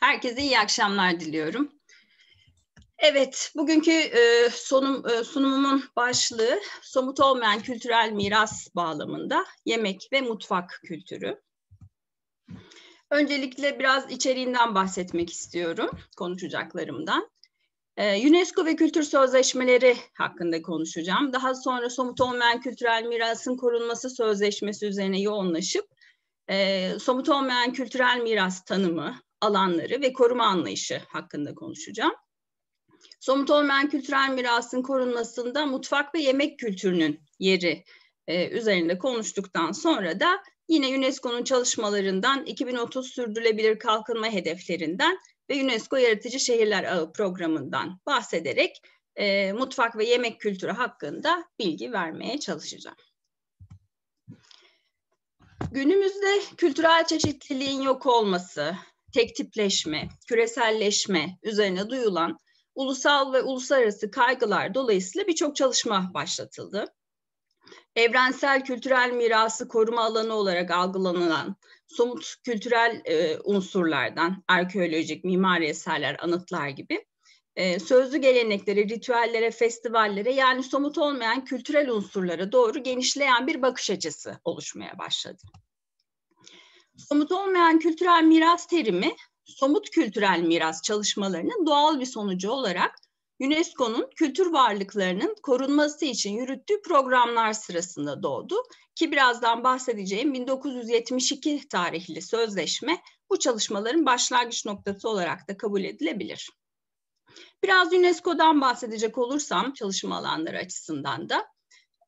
Herkese iyi akşamlar diliyorum. Evet, bugünkü e, sonum, e, sunumumun başlığı somut olmayan kültürel miras bağlamında yemek ve mutfak kültürü. Öncelikle biraz içeriğinden bahsetmek istiyorum konuşacaklarımdan. E, UNESCO ve kültür sözleşmeleri hakkında konuşacağım. Daha sonra somut olmayan kültürel mirasın korunması sözleşmesi üzerine yoğunlaşıp e, somut olmayan kültürel miras tanımı, alanları ve koruma anlayışı hakkında konuşacağım. Somut olmayan kültürel mirasın korunmasında mutfak ve yemek kültürünün yeri e, üzerinde konuştuktan sonra da yine UNESCO'nun çalışmalarından 2030 sürdürülebilir kalkınma hedeflerinden ve UNESCO Yaratıcı Şehirler Ağı programından bahsederek e, mutfak ve yemek kültürü hakkında bilgi vermeye çalışacağım. Günümüzde kültürel çeşitliliğin yok olması, tek tipleşme, küreselleşme üzerine duyulan ulusal ve uluslararası kaygılar dolayısıyla birçok çalışma başlatıldı. Evrensel kültürel mirası koruma alanı olarak algılanılan somut kültürel e, unsurlardan arkeolojik, mimari eserler, anıtlar gibi e, sözlü geleneklere, ritüellere, festivallere yani somut olmayan kültürel unsurlara doğru genişleyen bir bakış açısı oluşmaya başladı. Somut olmayan kültürel miras terimi, somut kültürel miras çalışmalarının doğal bir sonucu olarak UNESCO'nun kültür varlıklarının korunması için yürüttüğü programlar sırasında doğdu ki birazdan bahsedeceğim 1972 tarihli sözleşme bu çalışmaların başlangıç noktası olarak da kabul edilebilir. Biraz UNESCO'dan bahsedecek olursam çalışma alanları açısından da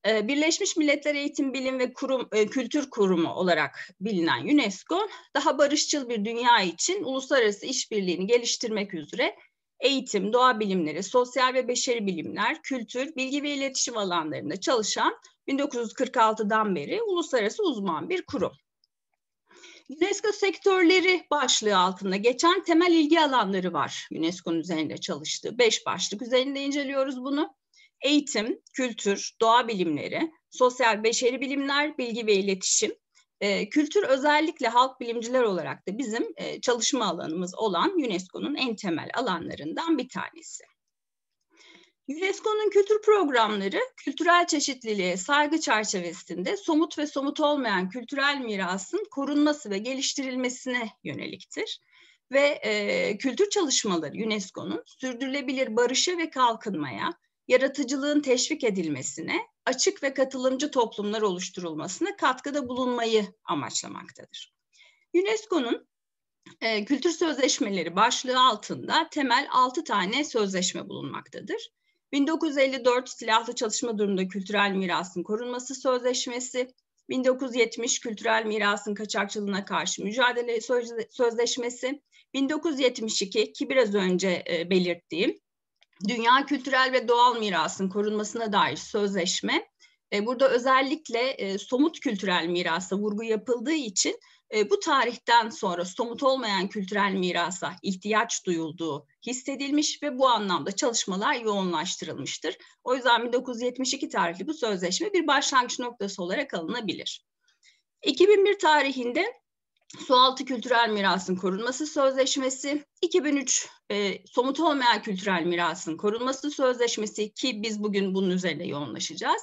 ee, Birleşmiş Milletler Eğitim, Bilim ve Kurum, e, Kültür Kurumu olarak bilinen UNESCO, daha barışçıl bir dünya için uluslararası işbirliğini geliştirmek üzere eğitim, doğa bilimleri, sosyal ve beşeri bilimler, kültür, bilgi ve iletişim alanlarında çalışan 1946'dan beri uluslararası uzman bir kurum. UNESCO sektörleri başlığı altında geçen temel ilgi alanları var UNESCO'nun üzerinde çalıştığı. Beş başlık üzerinde inceliyoruz bunu eğitim, kültür, doğa bilimleri, sosyal beşeri bilimler, bilgi ve iletişim, e, kültür özellikle halk bilimciler olarak da bizim e, çalışma alanımız olan UNESCO'nun en temel alanlarından bir tanesi. UNESCO'nun kültür programları kültürel çeşitliliğe saygı çerçevesinde somut ve somut olmayan kültürel mirasın korunması ve geliştirilmesine yöneliktir. Ve e, kültür çalışmaları UNESCO'nun sürdürülebilir barışa ve kalkınmaya, yaratıcılığın teşvik edilmesine, açık ve katılımcı toplumlar oluşturulmasına katkıda bulunmayı amaçlamaktadır. UNESCO'nun e, kültür sözleşmeleri başlığı altında temel 6 tane sözleşme bulunmaktadır. 1954 Silahlı Çalışma Durumunda Kültürel Mirasın Korunması Sözleşmesi, 1970 Kültürel Mirasın Kaçakçılığına Karşı Mücadele Sözleşmesi, 1972 ki biraz önce e, belirttiğim Dünya kültürel ve doğal mirasın korunmasına dair sözleşme. E, burada özellikle e, somut kültürel mirasa vurgu yapıldığı için e, bu tarihten sonra somut olmayan kültürel mirasa ihtiyaç duyulduğu hissedilmiş ve bu anlamda çalışmalar yoğunlaştırılmıştır. O yüzden 1972 tarihli bu sözleşme bir başlangıç noktası olarak alınabilir. 2001 tarihinde Sualtı Kültürel Mirasın Korunması Sözleşmesi, 2003 e, Somut Olmayan Kültürel Mirasın Korunması Sözleşmesi ki biz bugün bunun üzerine yoğunlaşacağız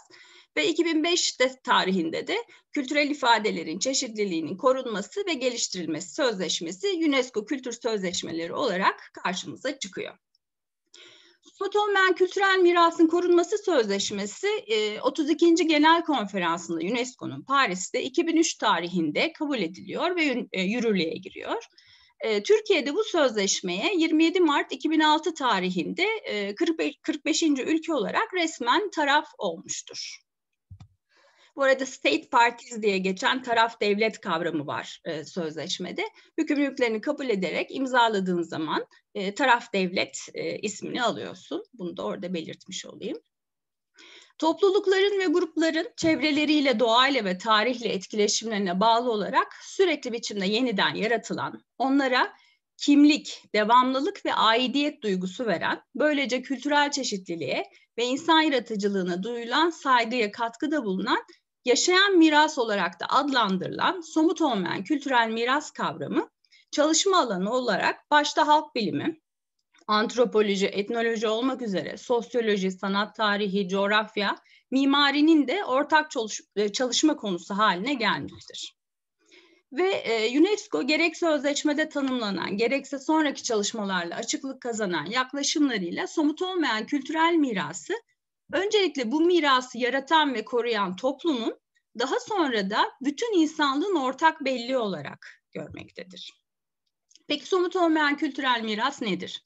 ve 2005 de tarihinde de kültürel ifadelerin çeşitliliğinin korunması ve geliştirilmesi sözleşmesi UNESCO Kültür Sözleşmeleri olarak karşımıza çıkıyor. Husmet olmayan kültürel mirasın korunması sözleşmesi 32. E, Genel Konferansı'nda UNESCO'nun Paris'te 2003 tarihinde kabul ediliyor ve e, yürürlüğe giriyor. E, Türkiye'de bu sözleşmeye 27 Mart 2006 tarihinde 45. ülke olarak resmen taraf olmuştur. Bu arada state parties diye geçen taraf devlet kavramı var e, sözleşmede. Yükümlülüklerini kabul ederek imzaladığın zaman e, taraf devlet e, ismini alıyorsun. Bunu da orada belirtmiş olayım. Toplulukların ve grupların çevreleriyle, doğayla ve tarihle etkileşimlerine bağlı olarak sürekli biçimde yeniden yaratılan, onlara kimlik, devamlılık ve aidiyet duygusu veren, böylece kültürel çeşitliliğe ve insan yaratıcılığına duyulan saygıya katkıda bulunan yaşayan miras olarak da adlandırılan somut olmayan kültürel miras kavramı çalışma alanı olarak başta halk bilimi, antropoloji, etnoloji olmak üzere sosyoloji, sanat tarihi, coğrafya, mimarinin de ortak e, çalışma konusu haline gelmiştir. Ve e, UNESCO gerek sözleşmede tanımlanan gerekse sonraki çalışmalarla açıklık kazanan yaklaşımlarıyla somut olmayan kültürel mirası Öncelikle bu mirası yaratan ve koruyan toplumun daha sonra da bütün insanlığın ortak belli olarak görmektedir. Peki somut olmayan kültürel miras nedir?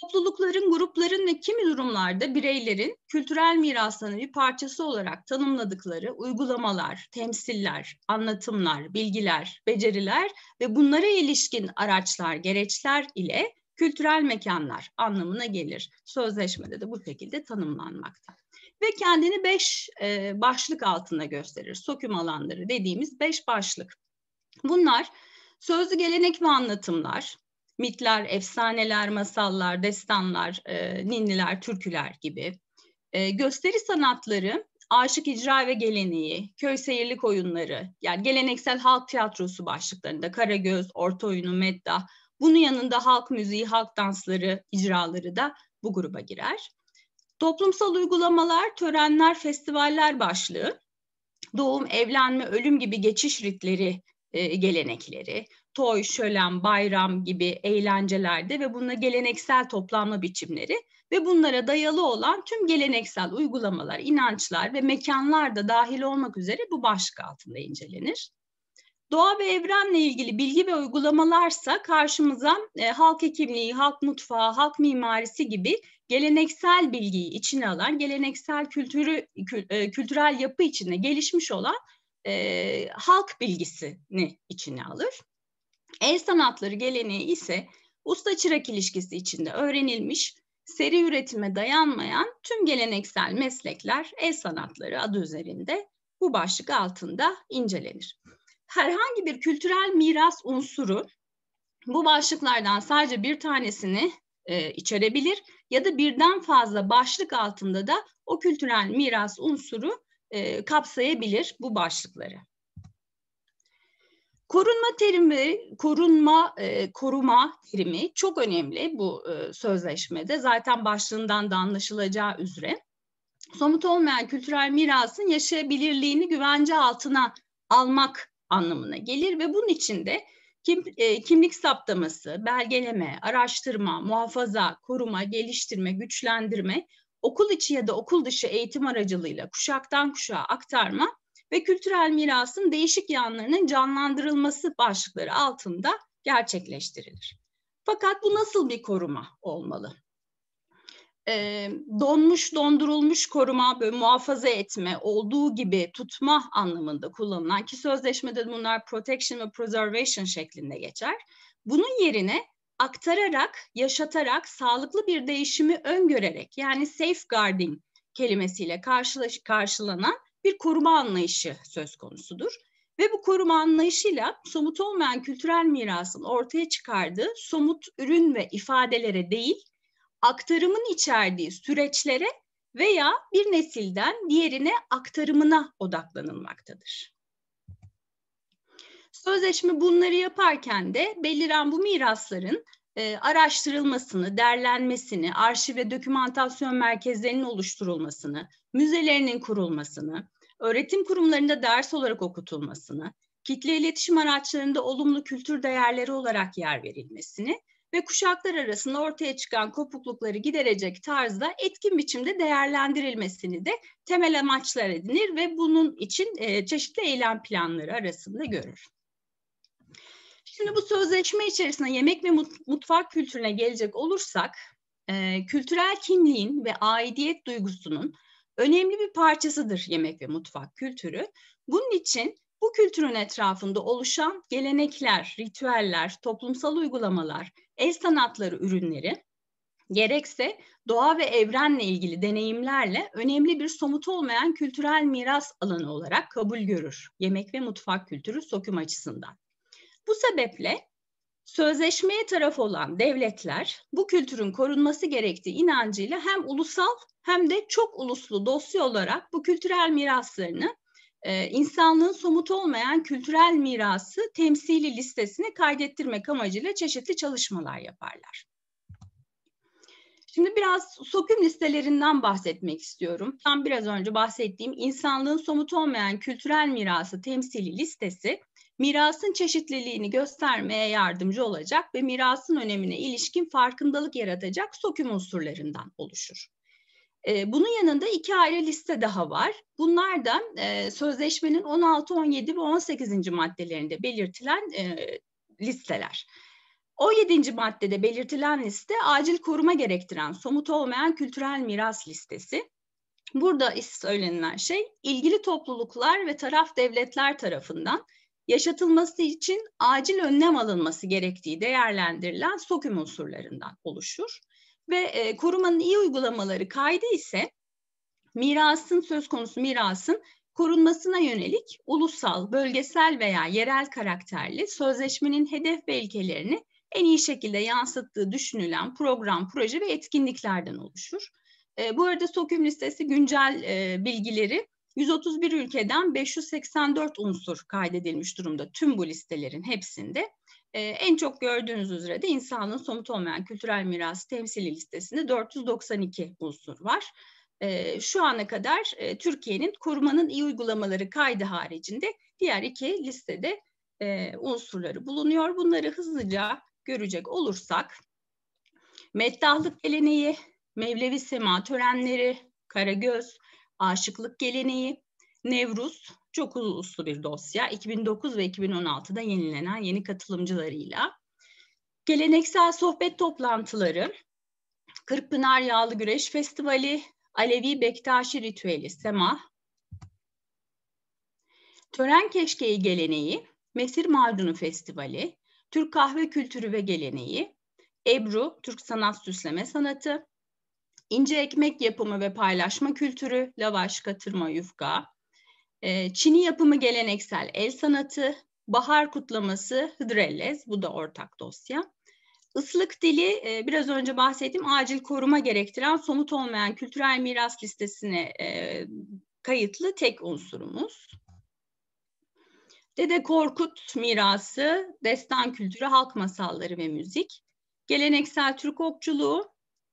Toplulukların, grupların ve kimi durumlarda bireylerin kültürel miraslarını bir parçası olarak tanımladıkları uygulamalar, temsiller, anlatımlar, bilgiler, beceriler ve bunlara ilişkin araçlar, gereçler ile kültürel mekanlar anlamına gelir. Sözleşmede de bu şekilde tanımlanmakta. Ve kendini beş e, başlık altında gösterir. Söküm alanları dediğimiz beş başlık. Bunlar sözlü gelenek ve anlatımlar, mitler, efsaneler, masallar, destanlar, e, ninniler, türküler gibi. E, gösteri sanatları, aşık icra ve geleneği, köy seyirlik oyunları, yani geleneksel halk tiyatrosu başlıklarında Karagöz, Orta Oyunu, Medda, bunun yanında halk müziği, halk dansları icraları da bu gruba girer. Toplumsal uygulamalar, törenler, festivaller başlığı, doğum, evlenme, ölüm gibi geçiş ritleri, e, gelenekleri, toy, şölen, bayram gibi eğlencelerde ve bununla geleneksel toplanma biçimleri ve bunlara dayalı olan tüm geleneksel uygulamalar, inançlar ve mekanlar da dahil olmak üzere bu başlık altında incelenir. Doğa ve evrenle ilgili bilgi ve uygulamalarsa karşımıza e, halk hekimliği, halk mutfağı, halk mimarisi gibi geleneksel bilgiyi içine alan, geleneksel kültürü kü, e, kültürel yapı içinde gelişmiş olan e, halk bilgisini içine alır. El sanatları geleneği ise usta çırak ilişkisi içinde öğrenilmiş, seri üretime dayanmayan tüm geleneksel meslekler el sanatları adı üzerinde bu başlık altında incelenir herhangi bir kültürel miras unsuru bu başlıklardan sadece bir tanesini e, içerebilir ya da birden fazla başlık altında da o kültürel miras unsuru e, kapsayabilir bu başlıkları. Korunma terimi, korunma, e, koruma terimi çok önemli bu e, sözleşmede. Zaten başlığından da anlaşılacağı üzere. Somut olmayan kültürel mirasın yaşayabilirliğini güvence altına almak anlamına gelir ve bunun içinde kim, e, kimlik saptaması, belgeleme, araştırma, muhafaza, koruma, geliştirme, güçlendirme, okul içi ya da okul dışı eğitim aracılığıyla kuşaktan kuşağa aktarma ve kültürel mirasın değişik yanlarının canlandırılması başlıkları altında gerçekleştirilir. Fakat bu nasıl bir koruma olmalı? e, donmuş dondurulmuş koruma böyle muhafaza etme olduğu gibi tutma anlamında kullanılan ki sözleşmede bunlar protection ve preservation şeklinde geçer. Bunun yerine aktararak, yaşatarak, sağlıklı bir değişimi öngörerek yani safeguarding kelimesiyle karşılaş, karşılanan bir koruma anlayışı söz konusudur. Ve bu koruma anlayışıyla somut olmayan kültürel mirasın ortaya çıkardığı somut ürün ve ifadelere değil, aktarımın içerdiği süreçlere veya bir nesilden diğerine aktarımına odaklanılmaktadır. Sözleşme bunları yaparken de beliren bu mirasların e, araştırılmasını, derlenmesini, arşiv ve dokümantasyon merkezlerinin oluşturulmasını, müzelerinin kurulmasını, öğretim kurumlarında ders olarak okutulmasını, kitle iletişim araçlarında olumlu kültür değerleri olarak yer verilmesini ve kuşaklar arasında ortaya çıkan kopuklukları giderecek tarzda etkin biçimde değerlendirilmesini de temel amaçlar edinir ve bunun için e, çeşitli eylem planları arasında görür. Şimdi bu sözleşme içerisinde yemek ve mutfak kültürüne gelecek olursak, e, kültürel kimliğin ve aidiyet duygusunun önemli bir parçasıdır yemek ve mutfak kültürü. Bunun için bu kültürün etrafında oluşan gelenekler, ritüeller, toplumsal uygulamalar, el sanatları ürünleri gerekse doğa ve evrenle ilgili deneyimlerle önemli bir somut olmayan kültürel miras alanı olarak kabul görür. Yemek ve mutfak kültürü söküm açısından. Bu sebeple sözleşmeye taraf olan devletler bu kültürün korunması gerektiği inancıyla hem ulusal hem de çok uluslu dosya olarak bu kültürel miraslarını e, insanlığın somut olmayan kültürel mirası temsili listesine kaydettirmek amacıyla çeşitli çalışmalar yaparlar. Şimdi biraz sokum listelerinden bahsetmek istiyorum. Tam biraz önce bahsettiğim insanlığın somut olmayan kültürel mirası temsili listesi mirasın çeşitliliğini göstermeye yardımcı olacak ve mirasın önemine ilişkin farkındalık yaratacak sokum unsurlarından oluşur bunun yanında iki ayrı liste daha var. Bunlar da sözleşmenin 16, 17 ve 18. maddelerinde belirtilen e, listeler. 17. maddede belirtilen liste acil koruma gerektiren somut olmayan kültürel miras listesi. Burada söylenilen şey ilgili topluluklar ve taraf devletler tarafından yaşatılması için acil önlem alınması gerektiği değerlendirilen sokum unsurlarından oluşur ve e, korumanın iyi uygulamaları kaydı ise mirasın söz konusu mirasın korunmasına yönelik ulusal, bölgesel veya yerel karakterli sözleşmenin hedef ve ilkelerini en iyi şekilde yansıttığı düşünülen program, proje ve etkinliklerden oluşur. E, bu arada SOKÜM listesi güncel e, bilgileri 131 ülkeden 584 unsur kaydedilmiş durumda tüm bu listelerin hepsinde. Ee, en çok gördüğünüz üzere de insanın somut olmayan kültürel mirası temsili listesinde 492 unsur var. Ee, şu ana kadar e, Türkiye'nin korumanın iyi uygulamaları kaydı haricinde diğer iki listede e, unsurları bulunuyor. Bunları hızlıca görecek olursak meddahlık geleneği, Mevlevi sema törenleri, Karagöz, aşıklık geleneği, Nevruz, çok uzun uslu bir dosya. 2009 ve 2016'da yenilenen yeni katılımcılarıyla. Geleneksel sohbet toplantıları, Kırkpınar Yağlı Güreş Festivali, Alevi Bektaşi Ritüeli, Sema, Tören Keşkeği Geleneği, Mesir Macunu Festivali, Türk Kahve Kültürü ve Geleneği, Ebru, Türk Sanat Süsleme Sanatı, İnce Ekmek Yapımı ve Paylaşma Kültürü, Lavaş, Katırma, Yufka, e, Çini yapımı geleneksel el sanatı, bahar kutlaması hıdrellez, bu da ortak dosya. Islık dili e, biraz önce bahsettiğim acil koruma gerektiren somut olmayan kültürel miras listesine e, kayıtlı tek unsurumuz. Dede Korkut mirası, destan kültürü, halk masalları ve müzik. Geleneksel Türk okçuluğu,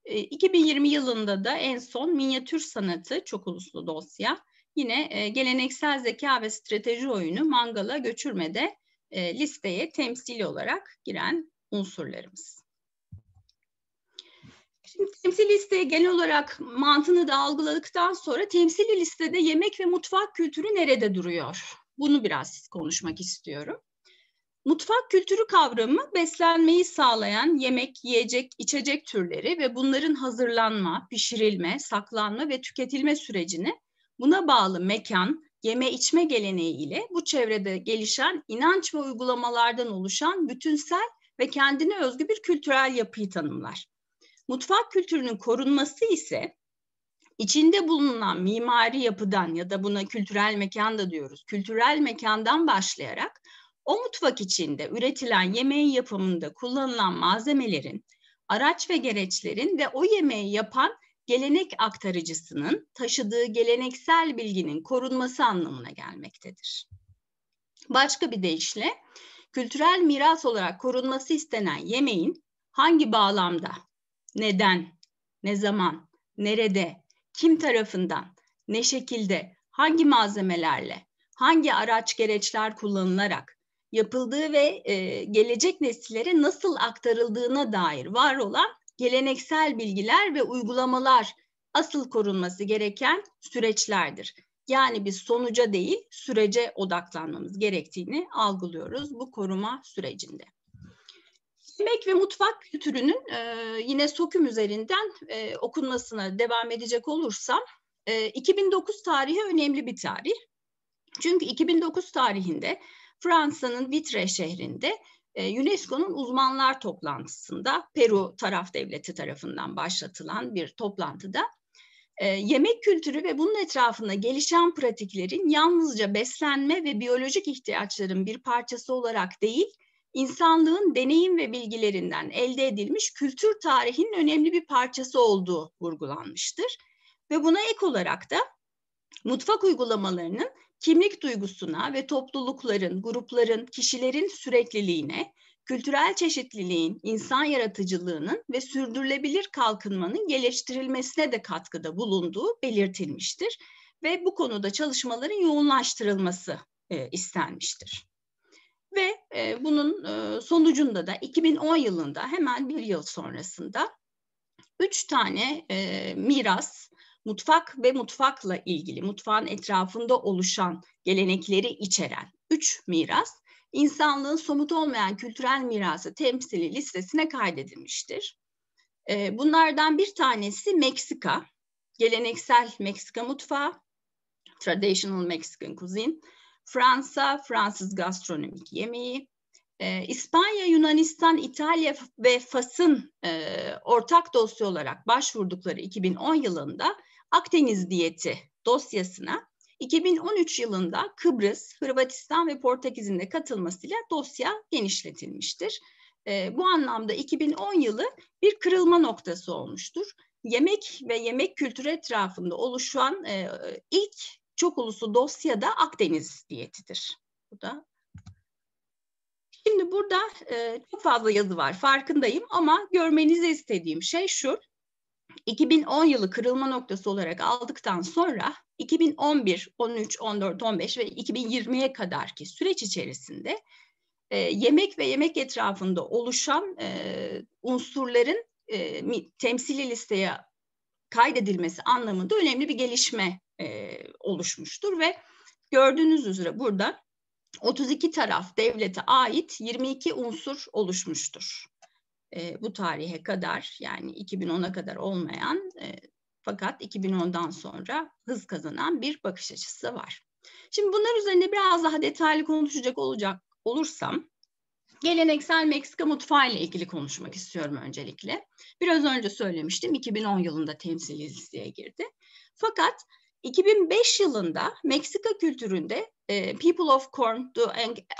2020 e, yılında da en son minyatür sanatı çok uluslu dosya. Yine e, geleneksel zeka ve strateji oyunu mangala göçürmede e, listeye temsili olarak giren unsurlarımız. Şimdi temsil listeye genel olarak mantığını da algıladıktan sonra temsili listede yemek ve mutfak kültürü nerede duruyor? Bunu biraz konuşmak istiyorum. Mutfak kültürü kavramı beslenmeyi sağlayan yemek, yiyecek, içecek türleri ve bunların hazırlanma, pişirilme, saklanma ve tüketilme sürecini Buna bağlı mekan, yeme içme geleneği ile bu çevrede gelişen inanç ve uygulamalardan oluşan bütünsel ve kendine özgü bir kültürel yapıyı tanımlar. Mutfak kültürünün korunması ise içinde bulunan mimari yapıdan ya da buna kültürel mekan da diyoruz. Kültürel mekandan başlayarak o mutfak içinde üretilen yemeğin yapımında kullanılan malzemelerin, araç ve gereçlerin ve o yemeği yapan gelenek aktarıcısının taşıdığı geleneksel bilginin korunması anlamına gelmektedir. Başka bir deyişle kültürel miras olarak korunması istenen yemeğin hangi bağlamda, neden, ne zaman, nerede, kim tarafından, ne şekilde, hangi malzemelerle, hangi araç gereçler kullanılarak yapıldığı ve gelecek nesillere nasıl aktarıldığına dair var olan geleneksel bilgiler ve uygulamalar asıl korunması gereken süreçlerdir. Yani biz sonuca değil sürece odaklanmamız gerektiğini algılıyoruz bu koruma sürecinde. Yemek ve mutfak kültürünün e, yine sokum üzerinden e, okunmasına devam edecek olursam e, 2009 tarihi önemli bir tarih. Çünkü 2009 tarihinde Fransa'nın Vitre şehrinde e, UNESCO'nun uzmanlar toplantısında Peru taraf devleti tarafından başlatılan bir toplantıda e, yemek kültürü ve bunun etrafında gelişen pratiklerin yalnızca beslenme ve biyolojik ihtiyaçların bir parçası olarak değil, insanlığın deneyim ve bilgilerinden elde edilmiş kültür tarihinin önemli bir parçası olduğu vurgulanmıştır. Ve buna ek olarak da mutfak uygulamalarının kimlik duygusuna ve toplulukların, grupların, kişilerin sürekliliğine, kültürel çeşitliliğin, insan yaratıcılığının ve sürdürülebilir kalkınmanın geliştirilmesine de katkıda bulunduğu belirtilmiştir ve bu konuda çalışmaların yoğunlaştırılması e, istenmiştir. Ve e, bunun e, sonucunda da 2010 yılında hemen bir yıl sonrasında üç tane e, miras mutfak ve mutfakla ilgili mutfağın etrafında oluşan gelenekleri içeren üç miras insanlığın somut olmayan kültürel mirası temsili listesine kaydedilmiştir. Ee, bunlardan bir tanesi Meksika, geleneksel Meksika mutfağı, traditional Mexican cuisine, Fransa, Fransız gastronomik yemeği, e, İspanya, Yunanistan, İtalya ve Fas'ın e, ortak dosya olarak başvurdukları 2010 yılında Akdeniz diyeti dosyasına 2013 yılında Kıbrıs, Hırvatistan ve Portekiz'in de katılmasıyla dosya genişletilmiştir. E, bu anlamda 2010 yılı bir kırılma noktası olmuştur. Yemek ve yemek kültürü etrafında oluşan e, ilk çok uluslu da Akdeniz diyetidir. Bu da Şimdi burada e, çok fazla yazı var farkındayım ama görmenizi istediğim şey şu. 2010 yılı kırılma noktası olarak aldıktan sonra 2011, 13, 14, 15 ve 2020'ye kadarki süreç içerisinde e, yemek ve yemek etrafında oluşan e, unsurların e, temsili listeye kaydedilmesi anlamında önemli bir gelişme e, oluşmuştur ve gördüğünüz üzere burada 32 taraf devlete ait 22 unsur oluşmuştur e, bu tarihe kadar yani 2010'a kadar olmayan e, fakat 2010'dan sonra hız kazanan bir bakış açısı var. Şimdi bunlar üzerinde biraz daha detaylı konuşacak olacak olursam geleneksel Meksika mutfağı ile ilgili konuşmak istiyorum öncelikle. Biraz önce söylemiştim 2010 yılında temsili listeye girdi. Fakat 2005 yılında Meksika kültüründe e, People of Corn, The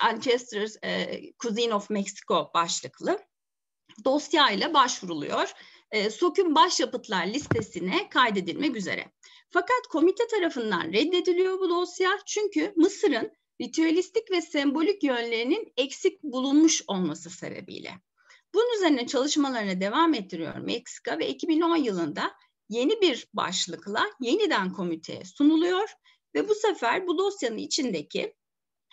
Ancestors e, Cuisine of Mexico başlıklı dosya ile başvuruluyor. E, ee, SOK'ün başyapıtlar listesine kaydedilmek üzere. Fakat komite tarafından reddediliyor bu dosya çünkü Mısır'ın ritüelistik ve sembolik yönlerinin eksik bulunmuş olması sebebiyle. Bunun üzerine çalışmalarına devam ettiriyor Meksika ve 2010 yılında yeni bir başlıkla yeniden komiteye sunuluyor ve bu sefer bu dosyanın içindeki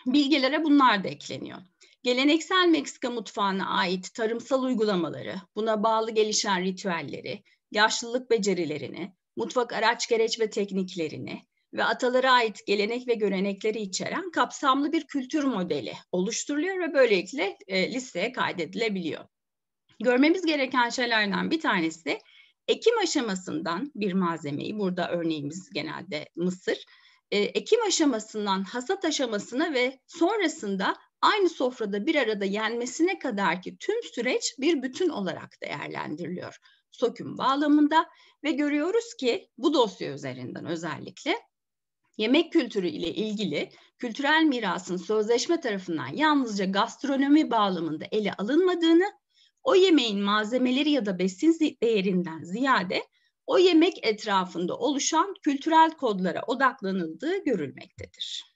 bilgilere bunlar da ekleniyor. Geleneksel Meksika mutfağına ait tarımsal uygulamaları, buna bağlı gelişen ritüelleri, yaşlılık becerilerini, mutfak araç gereç ve tekniklerini ve atalara ait gelenek ve görenekleri içeren kapsamlı bir kültür modeli oluşturuluyor ve böylelikle e, listeye kaydedilebiliyor. Görmemiz gereken şeylerden bir tanesi ekim aşamasından bir malzemeyi, burada örneğimiz genelde mısır, e, ekim aşamasından hasat aşamasına ve sonrasında aynı sofrada bir arada yenmesine kadar ki tüm süreç bir bütün olarak değerlendiriliyor. Soküm bağlamında ve görüyoruz ki bu dosya üzerinden özellikle yemek kültürü ile ilgili kültürel mirasın sözleşme tarafından yalnızca gastronomi bağlamında ele alınmadığını, o yemeğin malzemeleri ya da besin değerinden ziyade o yemek etrafında oluşan kültürel kodlara odaklanıldığı görülmektedir.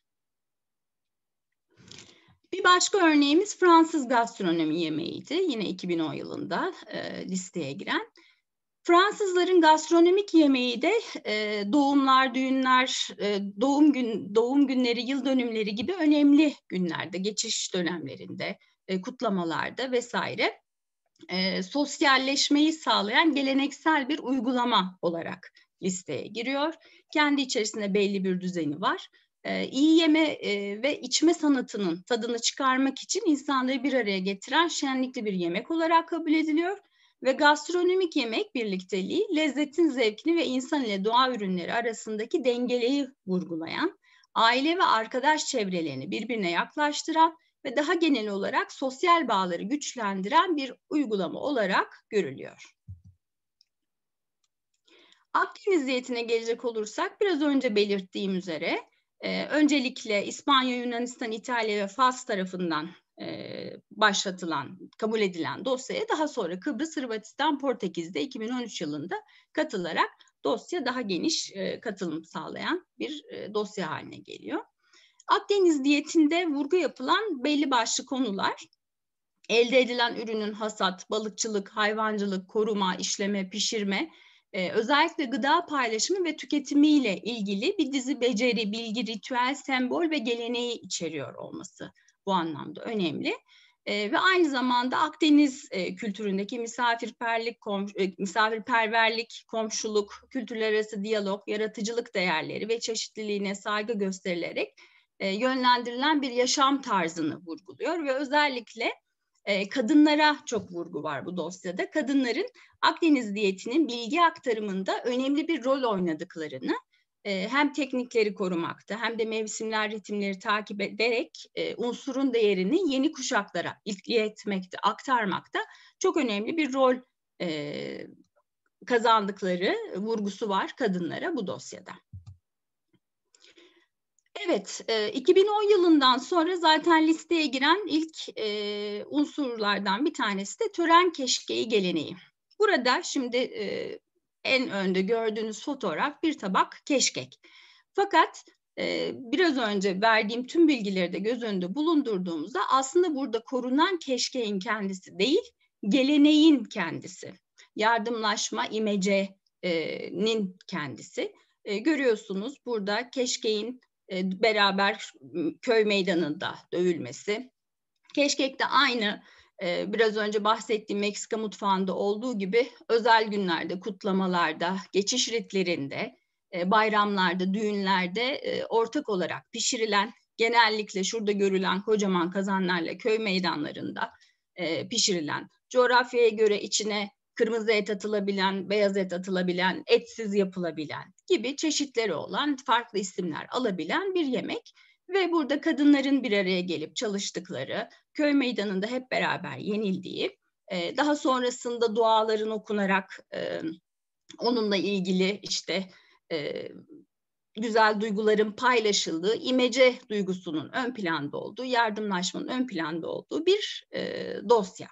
Bir başka örneğimiz Fransız gastronomi yemeğiydi. Yine 2010 yılında e, listeye giren. Fransızların gastronomik yemeği de e, doğumlar, düğünler, e, doğum gün, doğum günleri, yıl dönümleri gibi önemli günlerde, geçiş dönemlerinde, e, kutlamalarda vesaire e, sosyalleşmeyi sağlayan geleneksel bir uygulama olarak listeye giriyor. Kendi içerisinde belli bir düzeni var iyi yeme ve içme sanatının tadını çıkarmak için insanları bir araya getiren şenlikli bir yemek olarak kabul ediliyor ve gastronomik yemek birlikteliği lezzetin zevkini ve insan ile doğa ürünleri arasındaki dengeleyi vurgulayan, aile ve arkadaş çevrelerini birbirine yaklaştıran ve daha genel olarak sosyal bağları güçlendiren bir uygulama olarak görülüyor. Akdeniz diyetine gelecek olursak biraz önce belirttiğim üzere ee, öncelikle İspanya, Yunanistan, İtalya ve Fas tarafından e, başlatılan, kabul edilen dosyaya daha sonra Kıbrıs, Hırvatistan, Portekiz'de 2013 yılında katılarak dosya daha geniş e, katılım sağlayan bir e, dosya haline geliyor. Akdeniz diyetinde vurgu yapılan belli başlı konular elde edilen ürünün hasat, balıkçılık, hayvancılık, koruma, işleme, pişirme e, özellikle gıda paylaşımı ve tüketimiyle ilgili bir dizi beceri, bilgi, ritüel, sembol ve geleneği içeriyor olması bu anlamda önemli. E, ve aynı zamanda Akdeniz e, kültüründeki misafirperlik, kom, e, misafirperverlik, komşuluk, kültürler arası diyalog, yaratıcılık değerleri ve çeşitliliğine saygı gösterilerek e, yönlendirilen bir yaşam tarzını vurguluyor ve özellikle ee, kadınlara çok vurgu var bu dosyada. Kadınların Akdeniz diyetinin bilgi aktarımında önemli bir rol oynadıklarını e, hem teknikleri korumakta hem de mevsimler ritimleri takip ederek e, unsurun değerini yeni kuşaklara ilgi etmekte, aktarmakta çok önemli bir rol e, kazandıkları vurgusu var kadınlara bu dosyada. Evet, 2010 e, yılından sonra zaten listeye giren ilk e, unsurlardan bir tanesi de tören keşkeyi geleneği. Burada şimdi e, en önde gördüğünüz fotoğraf bir tabak keşkek. Fakat biraz önce verdiğim tüm bilgileri de göz önünde bulundurduğumuzda aslında burada korunan keşkeğin kendisi değil, geleneğin kendisi. Yardımlaşma, imecenin kendisi. Görüyorsunuz burada keşkeğin e, beraber köy meydanında dövülmesi. Keşkek de aynı e, biraz önce bahsettiğim Meksika mutfağında olduğu gibi özel günlerde, kutlamalarda, geçiş ritlerinde, e, bayramlarda, düğünlerde ortak olarak pişirilen genellikle şurada görülen kocaman kazanlarla köy meydanlarında pişirilen, coğrafyaya göre içine kırmızı et atılabilen, beyaz et atılabilen, etsiz yapılabilen gibi çeşitleri olan farklı isimler alabilen bir yemek ve burada kadınların bir araya gelip çalıştıkları, köy meydanında hep beraber yenildiği, e, daha sonrasında duaların okunarak e, onunla ilgili işte e, güzel duyguların paylaşıldığı, imece duygusunun ön planda olduğu, yardımlaşmanın ön planda olduğu bir dosya.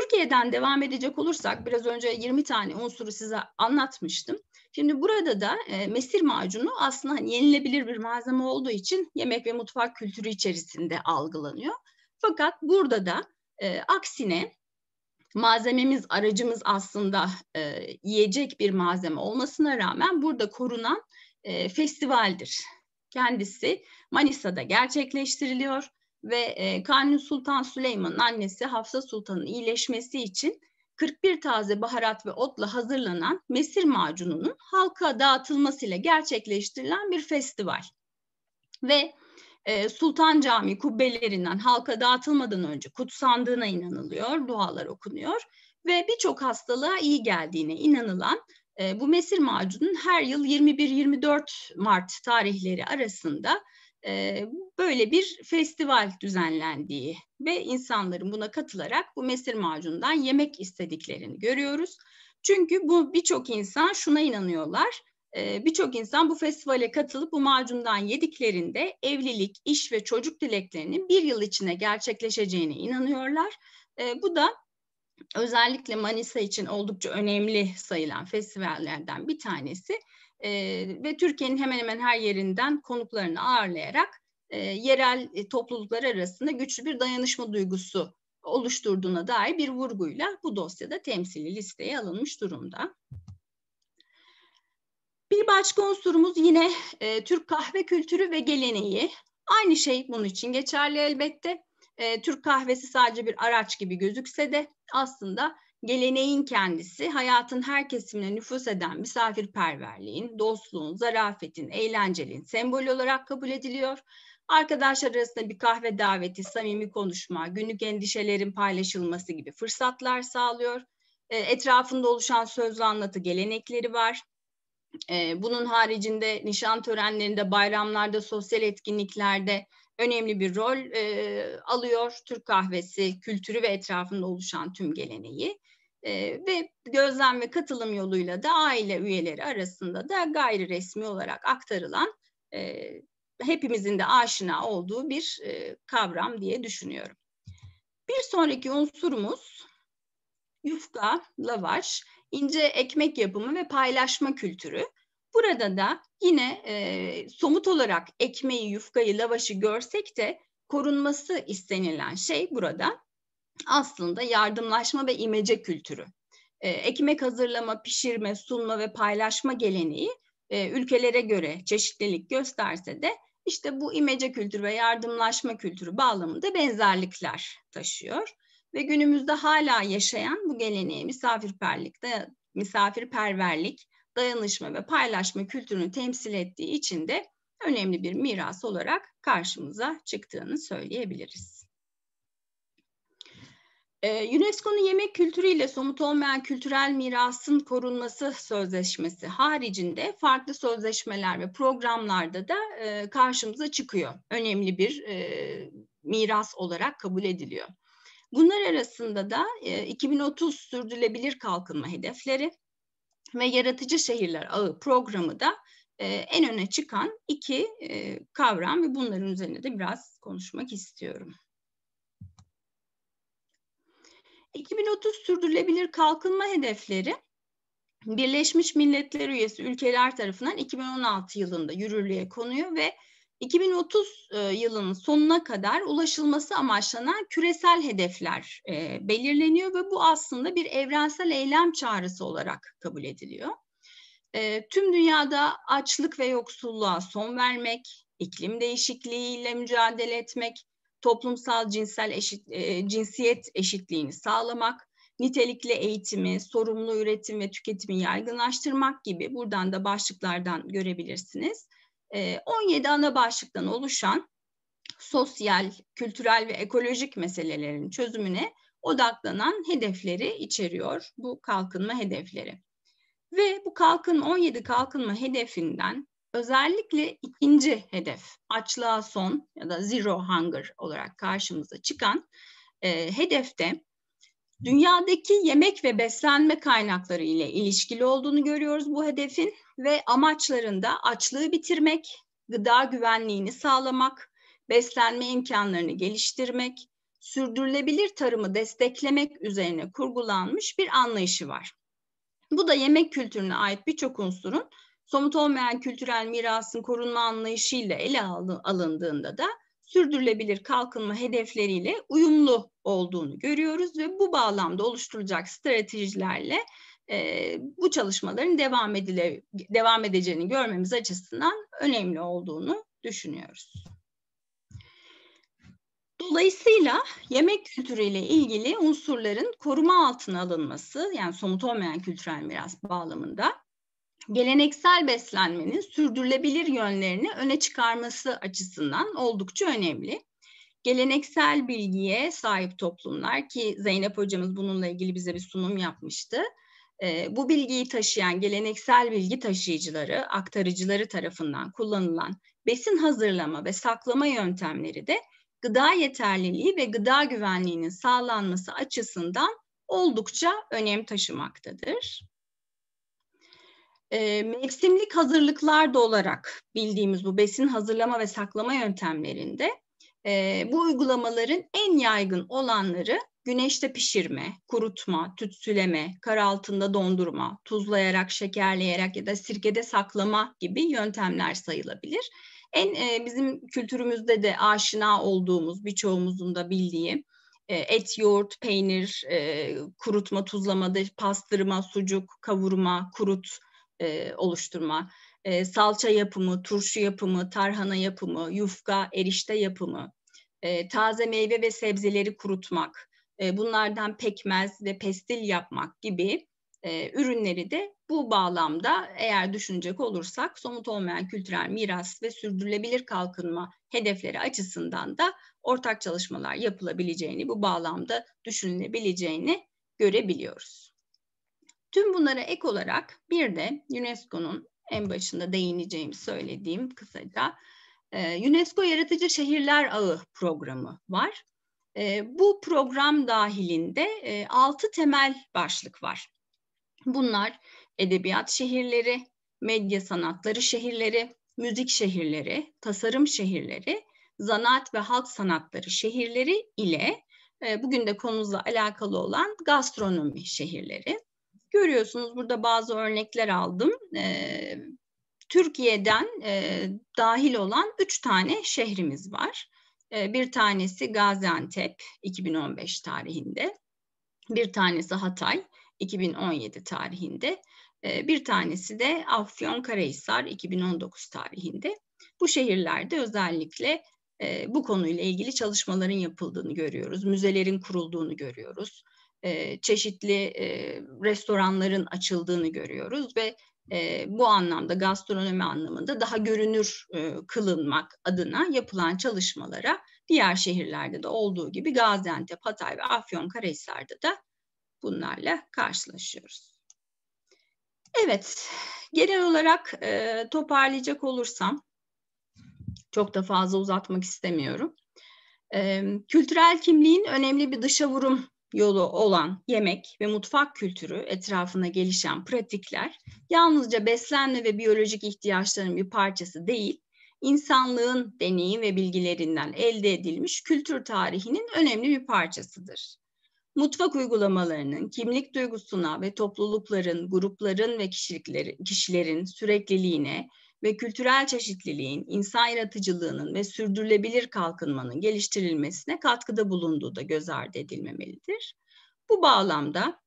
Türkiye'den devam edecek olursak biraz önce 20 tane unsuru size anlatmıştım. Şimdi burada da e, mesir macunu aslında hani yenilebilir bir malzeme olduğu için yemek ve mutfak kültürü içerisinde algılanıyor. Fakat burada da e, aksine malzememiz, aracımız aslında e, yiyecek bir malzeme olmasına rağmen burada korunan e, festivaldir. Kendisi Manisa'da gerçekleştiriliyor ve e, Kanuni Sultan Süleyman'ın annesi Hafsa Sultan'ın iyileşmesi için 41 taze baharat ve otla hazırlanan mesir macununun halka dağıtılmasıyla gerçekleştirilen bir festival. Ve e, Sultan Camii kubbelerinden halka dağıtılmadan önce kutsandığına inanılıyor, dualar okunuyor ve birçok hastalığa iyi geldiğine inanılan e, bu mesir macunun her yıl 21-24 Mart tarihleri arasında böyle bir festival düzenlendiği ve insanların buna katılarak bu mesir macundan yemek istediklerini görüyoruz. Çünkü bu birçok insan şuna inanıyorlar. birçok insan bu festivale katılıp bu macundan yediklerinde evlilik, iş ve çocuk dileklerinin bir yıl içine gerçekleşeceğine inanıyorlar. bu da özellikle Manisa için oldukça önemli sayılan festivallerden bir tanesi e, ve Türkiye'nin hemen hemen her yerinden konuklarını ağırlayarak e, yerel e, topluluklar arasında güçlü bir dayanışma duygusu oluşturduğuna dair bir vurguyla bu dosyada temsili listeye alınmış durumda. Bir başka unsurumuz yine e, Türk kahve kültürü ve geleneği. Aynı şey bunun için geçerli elbette. E, Türk kahvesi sadece bir araç gibi gözükse de aslında geleneğin kendisi hayatın her kesimine nüfus eden misafirperverliğin, dostluğun, zarafetin, eğlencelin sembolü olarak kabul ediliyor. Arkadaşlar arasında bir kahve daveti, samimi konuşma, günlük endişelerin paylaşılması gibi fırsatlar sağlıyor. E, etrafında oluşan sözlü anlatı gelenekleri var. E, bunun haricinde nişan törenlerinde, bayramlarda, sosyal etkinliklerde önemli bir rol e, alıyor Türk kahvesi kültürü ve etrafında oluşan tüm geleneği. Ee, ve gözlem ve katılım yoluyla da aile üyeleri arasında da gayri resmi olarak aktarılan e, hepimizin de aşina olduğu bir e, kavram diye düşünüyorum. Bir sonraki unsurumuz yufka, lavaş, ince ekmek yapımı ve paylaşma kültürü. Burada da yine e, somut olarak ekmeği, yufkayı, lavaşı görsek de korunması istenilen şey burada aslında yardımlaşma ve imece kültürü. E, ekmek hazırlama, pişirme, sunma ve paylaşma geleneği e, ülkelere göre çeşitlilik gösterse de işte bu imece kültürü ve yardımlaşma kültürü bağlamında benzerlikler taşıyor ve günümüzde hala yaşayan bu geleneği misafirperlik, daya, misafirperverlik, dayanışma ve paylaşma kültürünü temsil ettiği için de önemli bir miras olarak karşımıza çıktığını söyleyebiliriz. Ee, UNESCO'nun yemek kültürüyle somut olmayan kültürel mirasın korunması sözleşmesi haricinde farklı sözleşmeler ve programlarda da e, karşımıza çıkıyor. Önemli bir e, miras olarak kabul ediliyor. Bunlar arasında da 2030 e, sürdürülebilir kalkınma hedefleri ve yaratıcı şehirler ağı programı da en öne çıkan iki kavram ve bunların üzerine de biraz konuşmak istiyorum. 2030 sürdürülebilir kalkınma hedefleri Birleşmiş Milletler üyesi ülkeler tarafından 2016 yılında yürürlüğe konuyor ve 2030 e, yılının sonuna kadar ulaşılması amaçlanan küresel hedefler e, belirleniyor ve bu aslında bir evrensel eylem çağrısı olarak kabul ediliyor. E, tüm dünyada açlık ve yoksulluğa son vermek, iklim değişikliğiyle mücadele etmek, toplumsal cinsel eşit, e, cinsiyet eşitliğini sağlamak, nitelikli eğitimi, sorumlu üretim ve tüketimi yaygınlaştırmak gibi buradan da başlıklardan görebilirsiniz. E, 17 ana başlıktan oluşan sosyal, kültürel ve ekolojik meselelerin çözümüne odaklanan hedefleri içeriyor bu kalkınma hedefleri. Ve bu kalkınma 17 kalkınma hedefinden Özellikle ikinci hedef açlığa son ya da zero hunger olarak karşımıza çıkan e, hedefte dünyadaki yemek ve beslenme kaynakları ile ilişkili olduğunu görüyoruz bu hedefin ve amaçlarında açlığı bitirmek, gıda güvenliğini sağlamak, beslenme imkanlarını geliştirmek, sürdürülebilir tarımı desteklemek üzerine kurgulanmış bir anlayışı var. Bu da yemek kültürüne ait birçok unsurun somut olmayan kültürel mirasın korunma anlayışıyla ele alındığında da sürdürülebilir kalkınma hedefleriyle uyumlu olduğunu görüyoruz ve bu bağlamda oluşturulacak stratejilerle e, bu çalışmaların devam edile devam edeceğini görmemiz açısından önemli olduğunu düşünüyoruz. Dolayısıyla yemek kültürüyle ilgili unsurların koruma altına alınması, yani somut olmayan kültürel miras bağlamında geleneksel beslenmenin sürdürülebilir yönlerini öne çıkarması açısından oldukça önemli. Geleneksel bilgiye sahip toplumlar ki Zeynep hocamız bununla ilgili bize bir sunum yapmıştı. Ee, bu bilgiyi taşıyan geleneksel bilgi taşıyıcıları, aktarıcıları tarafından kullanılan besin hazırlama ve saklama yöntemleri de gıda yeterliliği ve gıda güvenliğinin sağlanması açısından oldukça önem taşımaktadır. E, mevsimlik hazırlıklar da olarak bildiğimiz bu besin hazırlama ve saklama yöntemlerinde e, bu uygulamaların en yaygın olanları güneşte pişirme, kurutma, tütsüleme, kar altında dondurma, tuzlayarak, şekerleyerek ya da sirkede saklama gibi yöntemler sayılabilir. En e, bizim kültürümüzde de aşina olduğumuz, birçoğumuzun da bildiği e, et, yoğurt, peynir, e, kurutma, tuzlamada pastırma, sucuk, kavurma, kurut e, oluşturma, e, salça yapımı, turşu yapımı, tarhana yapımı, yufka, erişte yapımı, e, taze meyve ve sebzeleri kurutmak, e, bunlardan pekmez ve pestil yapmak gibi e, ürünleri de bu bağlamda eğer düşünecek olursak somut olmayan kültürel miras ve sürdürülebilir kalkınma hedefleri açısından da ortak çalışmalar yapılabileceğini, bu bağlamda düşünülebileceğini görebiliyoruz. Tüm bunlara ek olarak bir de UNESCO'nun en başında değineceğim söylediğim kısaca e, UNESCO Yaratıcı Şehirler Ağı programı var. E, bu program dahilinde e, altı temel başlık var. Bunlar edebiyat şehirleri, medya sanatları şehirleri, müzik şehirleri, tasarım şehirleri, zanaat ve halk sanatları şehirleri ile bugün de konumuzla alakalı olan gastronomi şehirleri. Görüyorsunuz burada bazı örnekler aldım. E, Türkiye'den e, dahil olan üç tane şehrimiz var. E, bir tanesi Gaziantep 2015 tarihinde, bir tanesi Hatay 2017 tarihinde, e, bir tanesi de Afyonkarahisar 2019 tarihinde. Bu şehirlerde özellikle e, bu konuyla ilgili çalışmaların yapıldığını görüyoruz, müzelerin kurulduğunu görüyoruz e, çeşitli e, restoranların açıldığını görüyoruz ve e, bu anlamda gastronomi anlamında daha görünür e, kılınmak adına yapılan çalışmalara diğer şehirlerde de olduğu gibi Gaziantep, Hatay ve Afyonkarahisar'da da bunlarla karşılaşıyoruz. Evet, genel olarak e, toparlayacak olursam, çok da fazla uzatmak istemiyorum. E, kültürel kimliğin önemli bir dışa vurum yolu olan yemek ve mutfak kültürü etrafına gelişen pratikler yalnızca beslenme ve biyolojik ihtiyaçların bir parçası değil, insanlığın deneyim ve bilgilerinden elde edilmiş kültür tarihinin önemli bir parçasıdır. Mutfak uygulamalarının kimlik duygusuna ve toplulukların, grupların ve kişilerin sürekliliğine, ve kültürel çeşitliliğin, insan yaratıcılığının ve sürdürülebilir kalkınmanın geliştirilmesine katkıda bulunduğu da göz ardı edilmemelidir. Bu bağlamda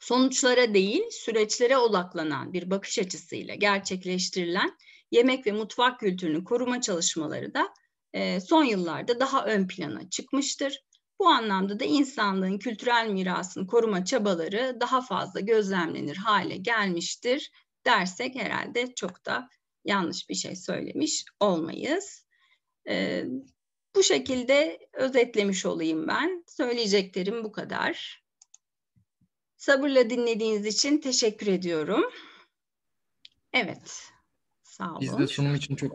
sonuçlara değil süreçlere odaklanan bir bakış açısıyla gerçekleştirilen yemek ve mutfak kültürünü koruma çalışmaları da e, son yıllarda daha ön plana çıkmıştır. Bu anlamda da insanlığın kültürel mirasını koruma çabaları daha fazla gözlemlenir hale gelmiştir dersek herhalde çok da yanlış bir şey söylemiş olmayız. E, bu şekilde özetlemiş olayım ben. Söyleyeceklerim bu kadar. Sabırla dinlediğiniz için teşekkür ediyorum. Evet. Sağ olun. Biz de sunum için çok